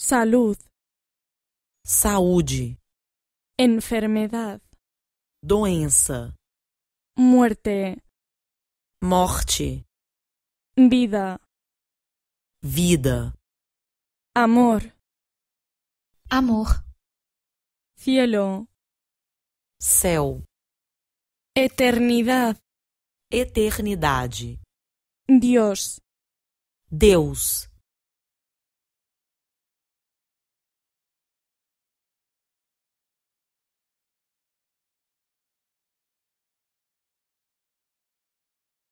Salud. Saúde. Enfermedad. Doença. Muerte. Morte. Vida. Vida. Amor. Amor. Cielo. Céu. Eternidad. Eternidade. Dios. Deus.